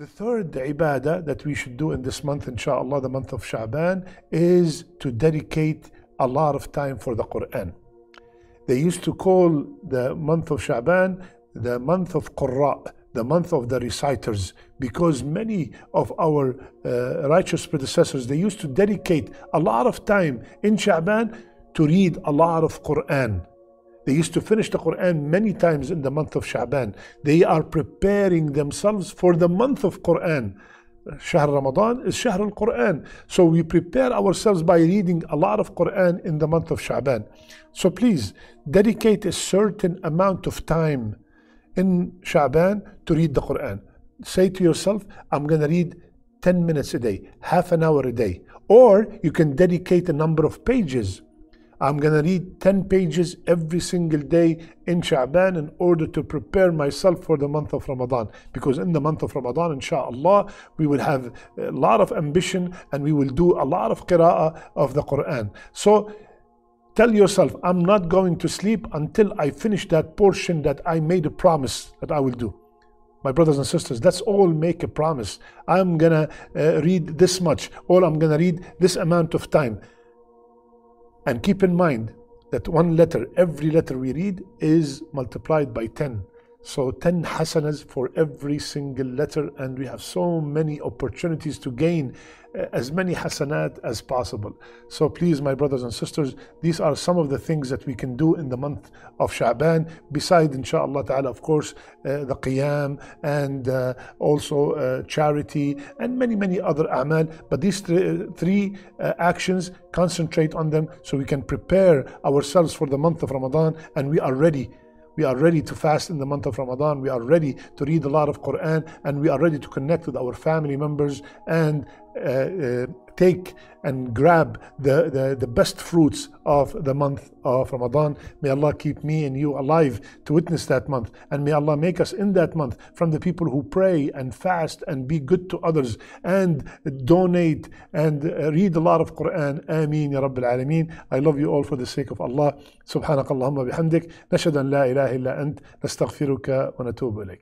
The third ibadah that we should do in this month, inshallah, the month of Sha'ban, is to dedicate a lot of time for the Quran. They used to call the month of Sha'ban the month of Qurra, the month of the reciters, because many of our uh, righteous predecessors, they used to dedicate a lot of time in Sha'ban to read a lot of Quran. They used to finish the Quran many times in the month of Sha'ban. They are preparing themselves for the month of Quran. Shahr Ramadan is Shahr al Quran. So we prepare ourselves by reading a lot of Quran in the month of Sha'ban. So please dedicate a certain amount of time in Sha'ban to read the Quran. Say to yourself, I'm going to read 10 minutes a day, half an hour a day. Or you can dedicate a number of pages I'm going to read 10 pages every single day in Sha'ban in order to prepare myself for the month of Ramadan. Because in the month of Ramadan, inshallah, we will have a lot of ambition and we will do a lot of qira'ah of the Quran. So tell yourself, I'm not going to sleep until I finish that portion that I made a promise that I will do my brothers and sisters let's all make a promise i'm gonna uh, read this much or i'm gonna read this amount of time and keep in mind that one letter, every letter we read, is multiplied by 10 so 10 hasanas for every single letter, and we have so many opportunities to gain eh, as many hasanat as possible. So please, my brothers and sisters, these are some of the things that we can do in the month of Sha'ban, beside inshallah ta'ala, of course, uh, the qiyam and uh, also uh, charity and many, many other amal. But these th- three actions, concentrate on them so we can prepare ourselves for the month of Ramadan and we are ready we are ready to fast in the month of Ramadan. We are ready to read a lot of Quran and we are ready to connect with our family members and uh, uh, take and grab the, the, the, best fruits of the month of Ramadan. May Allah keep me and you alive to witness that month. And may Allah make us in that month from the people who pray and fast and be good to others and donate and uh, read a lot of Quran. Ameen, Ya Rabbil Alameen. I love you all for the sake of Allah. سبحانك اللهم وبحمدك نشهد أن لا إله إلا أنت نستغفرك ونتوب